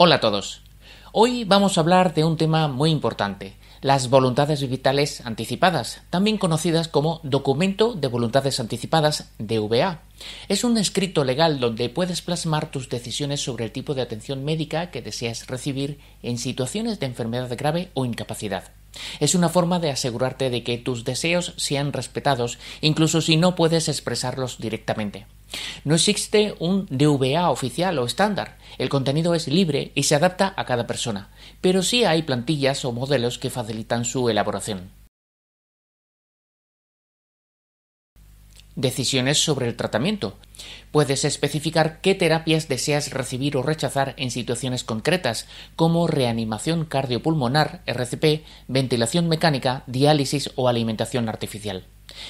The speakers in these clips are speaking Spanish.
Hola a todos. Hoy vamos a hablar de un tema muy importante, las voluntades vitales anticipadas, también conocidas como documento de voluntades anticipadas DVA. Es un escrito legal donde puedes plasmar tus decisiones sobre el tipo de atención médica que deseas recibir en situaciones de enfermedad grave o incapacidad. Es una forma de asegurarte de que tus deseos sean respetados, incluso si no puedes expresarlos directamente. No existe un DVA oficial o estándar. El contenido es libre y se adapta a cada persona, pero sí hay plantillas o modelos que facilitan su elaboración. Decisiones sobre el tratamiento. Puedes especificar qué terapias deseas recibir o rechazar en situaciones concretas, como reanimación cardiopulmonar, RCP, ventilación mecánica, diálisis o alimentación artificial.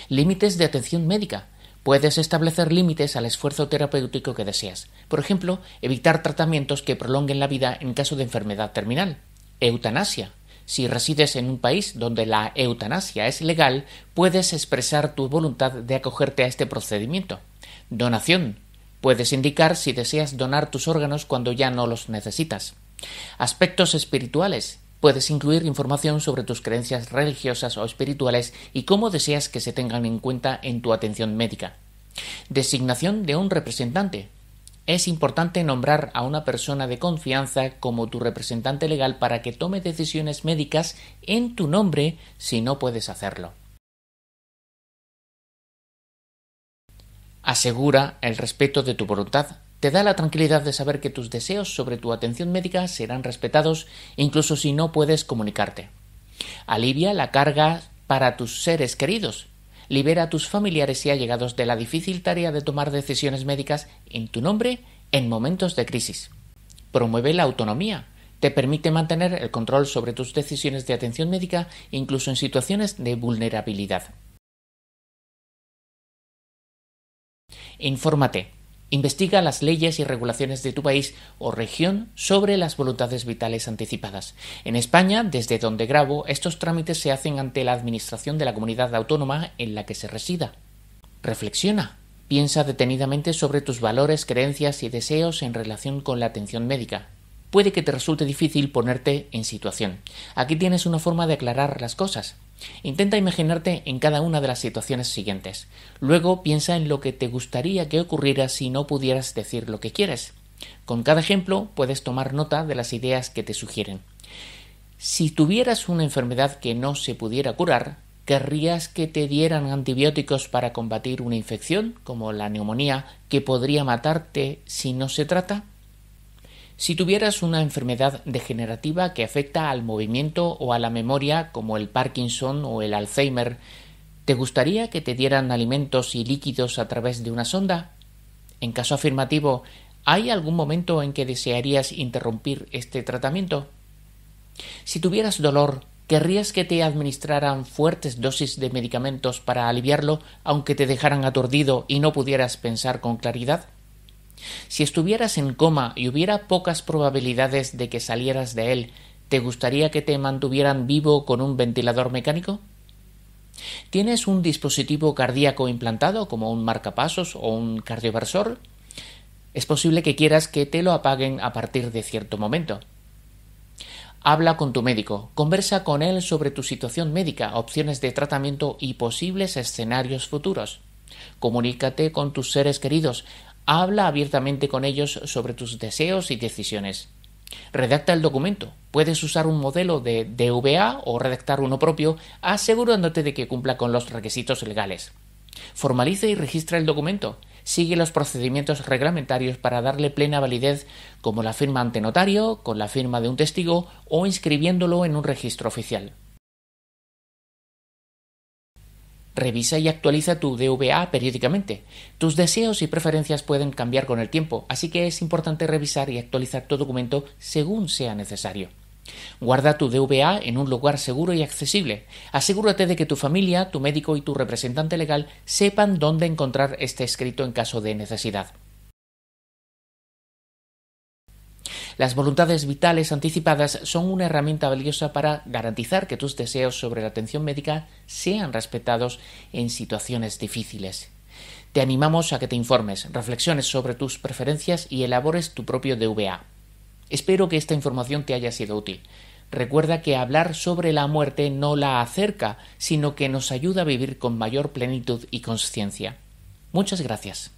Límites de atención médica. Puedes establecer límites al esfuerzo terapéutico que deseas. Por ejemplo, evitar tratamientos que prolonguen la vida en caso de enfermedad terminal. Eutanasia. Si resides en un país donde la eutanasia es legal, puedes expresar tu voluntad de acogerte a este procedimiento. Donación. Puedes indicar si deseas donar tus órganos cuando ya no los necesitas. Aspectos espirituales. Puedes incluir información sobre tus creencias religiosas o espirituales y cómo deseas que se tengan en cuenta en tu atención médica. Designación de un representante. Es importante nombrar a una persona de confianza como tu representante legal para que tome decisiones médicas en tu nombre si no puedes hacerlo. Asegura el respeto de tu voluntad te da la tranquilidad de saber que tus deseos sobre tu atención médica serán respetados incluso si no puedes comunicarte. Alivia la carga para tus seres queridos. Libera a tus familiares y allegados de la difícil tarea de tomar decisiones médicas en tu nombre en momentos de crisis. Promueve la autonomía. Te permite mantener el control sobre tus decisiones de atención médica incluso en situaciones de vulnerabilidad. Infórmate. Investiga las leyes y regulaciones de tu país o región sobre las voluntades vitales anticipadas. En España, desde donde grabo, estos trámites se hacen ante la Administración de la comunidad autónoma en la que se resida. Reflexiona. Piensa detenidamente sobre tus valores, creencias y deseos en relación con la atención médica. Puede que te resulte difícil ponerte en situación. Aquí tienes una forma de aclarar las cosas. Intenta imaginarte en cada una de las situaciones siguientes. Luego piensa en lo que te gustaría que ocurriera si no pudieras decir lo que quieres. Con cada ejemplo puedes tomar nota de las ideas que te sugieren. Si tuvieras una enfermedad que no se pudiera curar, ¿querrías que te dieran antibióticos para combatir una infección, como la neumonía, que podría matarte si no se trata? Si tuvieras una enfermedad degenerativa que afecta al movimiento o a la memoria, como el Parkinson o el Alzheimer, ¿te gustaría que te dieran alimentos y líquidos a través de una sonda? En caso afirmativo, ¿hay algún momento en que desearías interrumpir este tratamiento? Si tuvieras dolor, ¿querrías que te administraran fuertes dosis de medicamentos para aliviarlo, aunque te dejaran aturdido y no pudieras pensar con claridad? Si estuvieras en coma y hubiera pocas probabilidades de que salieras de él, ¿te gustaría que te mantuvieran vivo con un ventilador mecánico? ¿Tienes un dispositivo cardíaco implantado, como un marcapasos o un cardioversor? Es posible que quieras que te lo apaguen a partir de cierto momento. Habla con tu médico, conversa con él sobre tu situación médica, opciones de tratamiento y posibles escenarios futuros. Comunícate con tus seres queridos, Habla abiertamente con ellos sobre tus deseos y decisiones. Redacta el documento. Puedes usar un modelo de DVA o redactar uno propio, asegurándote de que cumpla con los requisitos legales. Formaliza y registra el documento. Sigue los procedimientos reglamentarios para darle plena validez, como la firma ante notario, con la firma de un testigo o inscribiéndolo en un registro oficial. Revisa y actualiza tu DVA periódicamente. Tus deseos y preferencias pueden cambiar con el tiempo, así que es importante revisar y actualizar tu documento según sea necesario. Guarda tu DVA en un lugar seguro y accesible. Asegúrate de que tu familia, tu médico y tu representante legal sepan dónde encontrar este escrito en caso de necesidad. Las voluntades vitales anticipadas son una herramienta valiosa para garantizar que tus deseos sobre la atención médica sean respetados en situaciones difíciles. Te animamos a que te informes, reflexiones sobre tus preferencias y elabores tu propio DVA. Espero que esta información te haya sido útil. Recuerda que hablar sobre la muerte no la acerca, sino que nos ayuda a vivir con mayor plenitud y conciencia. Muchas gracias.